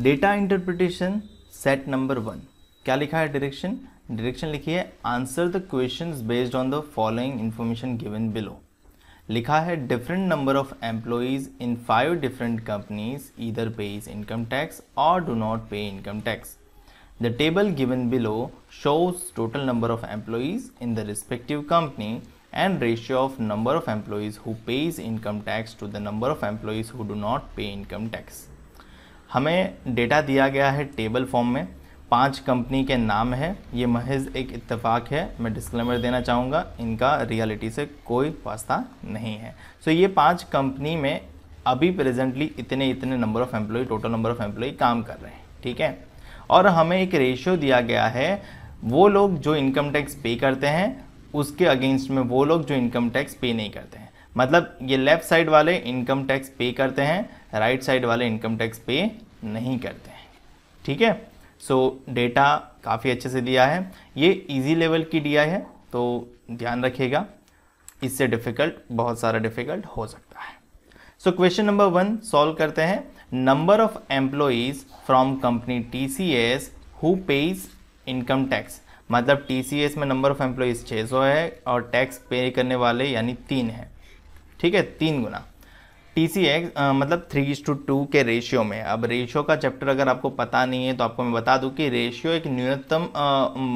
Data interpretation set number one क्या लिखा है डायरेक्शन डायरेक्शन लिखी है answer the question based on the following information given below लिखा है different number of employees in five different companies either pays income tax और do not pay income tax the table given below shows total number of employees in the respective company and ratio of number of employees who pays income tax to the number of employees who do not pay income tax हमें data दिया गया है table form में पांच company के नाम है ये महज एक इत्तेफाक है मैं डिस्क्लेमर देना चाहूँगा इनका रियलिटी से कोई वास्ता नहीं है सो so, ये पांच कंपनी में अभी प्रेजेंटली इतने इतने number of employee total number of employee काम कर रहे हैं ठीक है और हमें एक रेशियो दिया गया है वो लोग जो इनकम टैक्स पे करते हैं उसके अगेंस्ट में वो लोग जो इनकम टैक्स पे नहीं करते हैं मतलब ये लेफ़्ट साइड वाले इनकम टैक्स पे करते हैं राइट right साइड वाले इनकम टैक्स पे नहीं करते हैं ठीक है सो डेटा काफ़ी अच्छे से दिया है ये इजी लेवल की डी है तो ध्यान रखिएगा इससे डिफ़िकल्ट बहुत सारा डिफ़िकल्ट हो सकता है so question number one solve करते हैं number of employees from company T C S who pays income tax मतलब टी सी एस में नंबर ऑफ एम्प्लॉज 600 है और टैक्स पे करने वाले यानी तीन है ठीक है तीन गुना टी सी एक्स मतलब थ्री इज टू टू के रेशियो में अब रेशियो का चैप्टर अगर आपको पता नहीं है तो आपको मैं बता दूं कि रेशियो एक न्यूनतम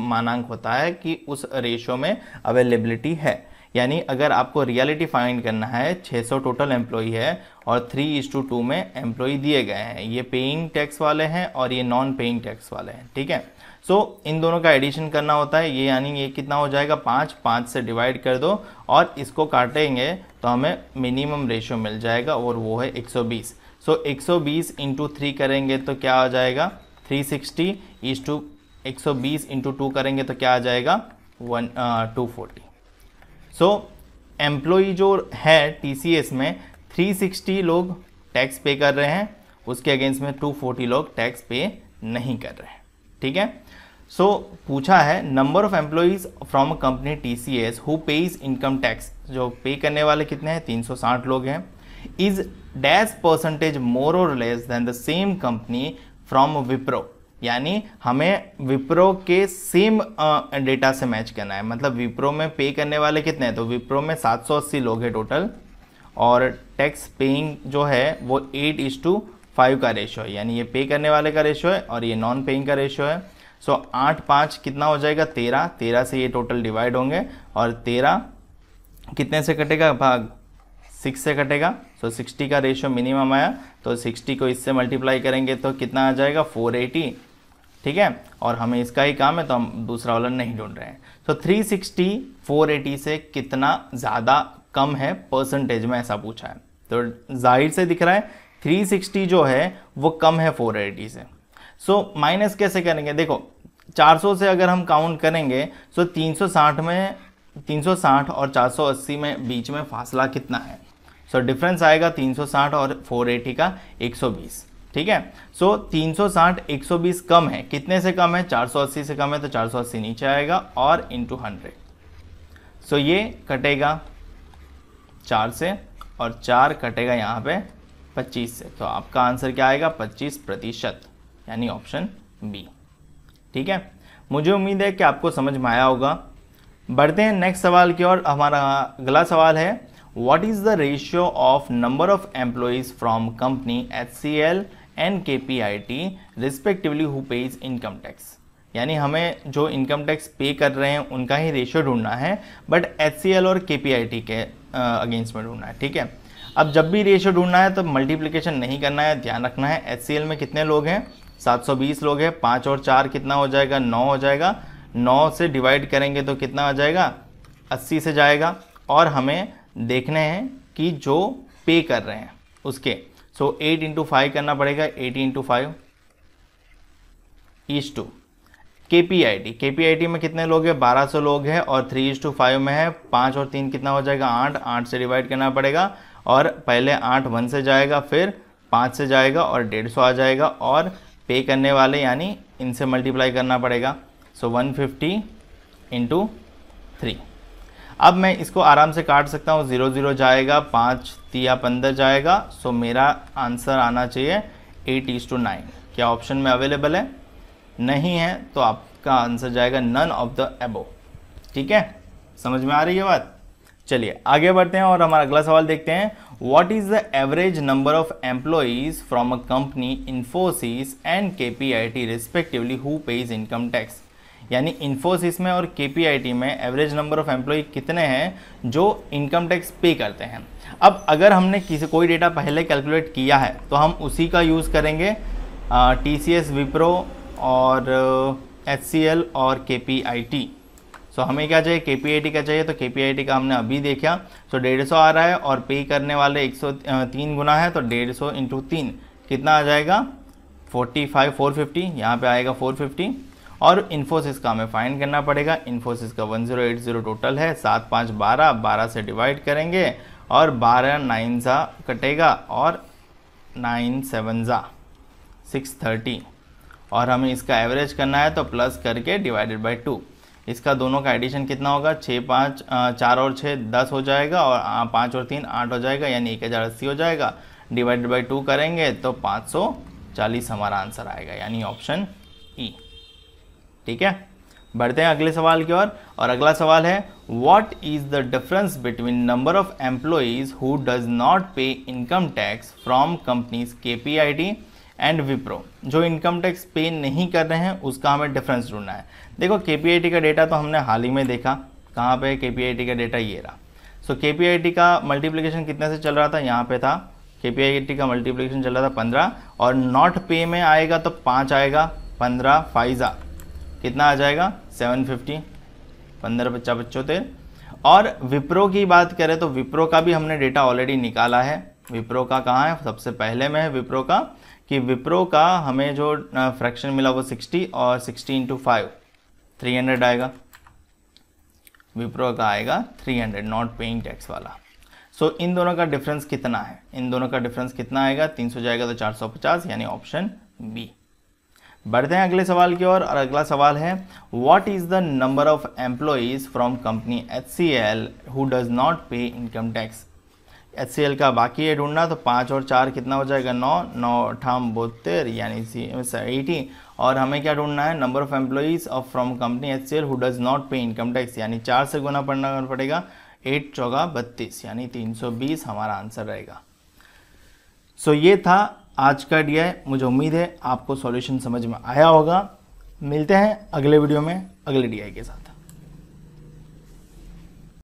मानांक होता है कि उस रेशियो में अवेलेबिलिटी है यानी अगर आपको रियलिटी फाइंड करना है 600 टोटल एम्प्लॉई है और थ्री इज टू टू में एम्प्लॉई दिए गए हैं ये पेइंग टैक्स वाले हैं और ये नॉन पेइंग टैक्स वाले हैं ठीक है सो so, इन दोनों का एडिशन करना होता है ये यानी ये कितना हो जाएगा पाँच पाँच से डिवाइड कर दो और इसको काटेंगे तो हमें मिनिमम रेशियो मिल जाएगा और वो है एक सो एक सौ इंटू थ्री करेंगे तो क्या आ जाएगा थ्री सिक्सटी इज टू एक करेंगे तो क्या आ जाएगा one two forty so so, employee जो है टीसीएस में 360 लोग टैक्स पे कर रहे हैं उसके अगेंस्ट में 240 लोग टैक्स पे नहीं कर रहे हैं ठीक है सो so, पूछा है number of employees from a company T C S who pays income tax जो पे करने वाले कितने हैं 360 लोग हैं इज डैश परसेंटेज मोर और less than the same company from Wipro यानी हमें विप्रो के सेम डेटा से मैच करना है मतलब विप्रो में पे करने वाले कितने हैं तो विप्रो में 780 लोग हैं टोटल और टैक्स पेइंग जो है वो एट इज टू फाइव का रेशो है यानी ये पे करने वाले का रेशो है और ये नॉन पेइंग का रेशो है सो आठ पाँच कितना हो जाएगा तेरह तेरह से ये टोटल डिवाइड होंगे और तेरह कितने से कटेगा भाग सिक्स से कटेगा सो सिक्सटी का रेशियो मिनिमम आया तो सिक्सटी को इससे मल्टीप्लाई करेंगे तो कितना आ जाएगा फोर एटी ठीक है और हमें इसका ही काम है तो हम दूसरा वाला नहीं ढूंढ रहे हैं तो थ्री सिक्सटी से कितना ज़्यादा कम है परसेंटेज में ऐसा पूछा है तो जाहिर से दिख रहा है 360 जो है वो कम है 480 से सो so, माइनस कैसे करेंगे देखो 400 से अगर हम काउंट करेंगे सो so 360 में 360 और 480 में बीच में फासला कितना है सो so, डिफरेंस आएगा 360 और 480 का 120 ठीक है सो so, 360 120 कम है कितने से कम है 480 से कम है तो 480 नीचे आएगा और इंटू हंड्रेड सो ये कटेगा चार से और चार कटेगा यहाँ पे 25 से तो आपका आंसर क्या आएगा 25 प्रतिशत यानी ऑप्शन बी ठीक है मुझे उम्मीद है कि आपको समझ में आया होगा बढ़ते हैं नेक्स्ट सवाल की ओर हमारा अगला सवाल है what is the ratio of number of employees from company H C L and K P I T respectively who pays income tax यानी हमें जो इनकम टैक्स पे कर रहे हैं उनका ही रेशियो ढूंढना है बट एच सी एल और के पी आई टी के अगेंस्ट में ढूंढना है ठीक है अब जब भी रेशियो ढूंढना है तो मल्टीप्लीकेशन नहीं करना है ध्यान रखना है एच सी एल में कितने लोग हैं 720 लोग हैं पाँच और चार कितना हो जाएगा नौ हो जाएगा नौ से डिवाइड करेंगे तो कितना आ जाएगा अस्सी से जाएगा और हमें देखने हैं कि जो पे कर रहे हैं उसके सो एट इंटू फाइव करना पड़ेगा eighty into five is to K P I T K P I T में कितने लोग हैं बारह सौ लोग हैं और थ्री इज टू फाइव में है पाँच और तीन कितना हो जाएगा आठ आठ से डिवाइड करना पड़ेगा और पहले आठ वन से जाएगा फिर पाँच से जाएगा और डेढ़ सौ आ जाएगा और पे करने वाले यानी इनसे मल्टीप्लाई करना पड़ेगा so one fifty into three अब मैं इसको आराम से काट सकता हूँ ज़ीरो ज़ीरो जाएगा पाँच तिया पंद्रह जाएगा सो मेरा आंसर आना चाहिए एट इज टू नाइन क्या ऑप्शन में अवेलेबल है नहीं है तो आपका आंसर जाएगा नन ऑफ द एबो ठीक है समझ में आ रही है बात चलिए आगे बढ़ते हैं और हमारा अगला सवाल देखते हैं what is the average number of employees from a company Infosys and K P I T respectively who pays income tax यानी इन्फोसिस में और के में एवरेज नंबर ऑफ एम्प्लॉय कितने हैं जो इनकम टैक्स पे करते हैं अब अगर हमने किसी कोई डेटा पहले कैलकुलेट किया है तो हम उसी का यूज़ करेंगे टी सी एस विप्रो और एच सी एल और के पी आई टी सो हमें क्या चाहिए के पी आई टी का चाहिए तो के पी आई टी का हमने अभी देखा सो डेढ़ सौ आ रहा है और पे करने वाले एक सौ तीन गुना है तो डेढ़ सौ इंटू तीन कितना आ जाएगा फोर्टी फाइव फोर फिफ्टी यहाँ पर आएगा फोर फिफ्टी और इन्फोसिस का हमें फाइंड करना पड़ेगा इन्फोसिस का 1080 टोटल है सात पाँच बारह बारह से डिवाइड करेंगे और बारह नाइन सा कटेगा और नाइन सेवन ज़ा सिक्स थर्टी और हमें इसका एवरेज करना है तो प्लस करके डिवाइडेड बाई टू इसका दोनों का एडिशन कितना होगा छः पाँच चार और छः दस हो जाएगा और पाँच और तीन आठ हो जाएगा यानी एक हज़ार अस्सी हो जाएगा डिवाइडेड बाई टू करेंगे तो पाँच सौ चालीस हमारा आंसर आएगा यानी ऑप्शन ई e। ठीक है बढ़ते हैं अगले सवाल की ओर और, अगला सवाल है what is the difference between number of employees who does not pay income tax from companies T and Wipro जो इनकम टैक्स पे नहीं कर रहे हैं उसका हमें डिफरेंस ढूंढना है देखो टी का डेटा तो हमने हाल ही में देखा कहाँ पे टी का डेटा ये रहा सो आई टी का मल्टीप्लिकेशन कितने से चल रहा था यहाँ पे था टी का मल्टीप्लिकेशन चल रहा था पंद्रह और नॉट पे में आएगा तो पाँच आएगा पंद्रह फाइजा कितना आ जाएगा 750 फिफ्टी पंद्रह बच्चों पचहत्तर और विप्रो की बात करें तो विप्रो का भी हमने डेटा ऑलरेडी निकाला है विप्रो का कहाँ है सबसे पहले में है विप्रो का कि विप्रो का हमें जो फ्रैक्शन मिला वो 60 और 60 इंटू फाइव थ्री आएगा विप्रो का आएगा 300 नॉट पेइंग टैक्स वाला सो so, इन दोनों का डिफरेंस कितना है इन दोनों का डिफरेंस कितना आएगा 300 जाएगा तो 450 यानी ऑप्शन बी बढ़ते हैं अगले सवाल की ओर और, अगला सवाल है what is the number of employees from company H C L who does not pay income tax H C L का बाकी है ढूंढना तो पाँच और चार कितना हो जाएगा नौ नौ अठाम बहत्तर यानी एटी और हमें क्या ढूंढना है number of employees of from company H C L who does not pay income tax यानी चार से गुना पढ़ना पड़ेगा एट चौगा बत्तीस यानी तीन सौ बीस हमारा आंसर रहेगा सो so, ये था आज का डी मुझे उम्मीद है आपको सॉल्यूशन समझ में आया होगा मिलते हैं अगले वीडियो में अगले डी के साथ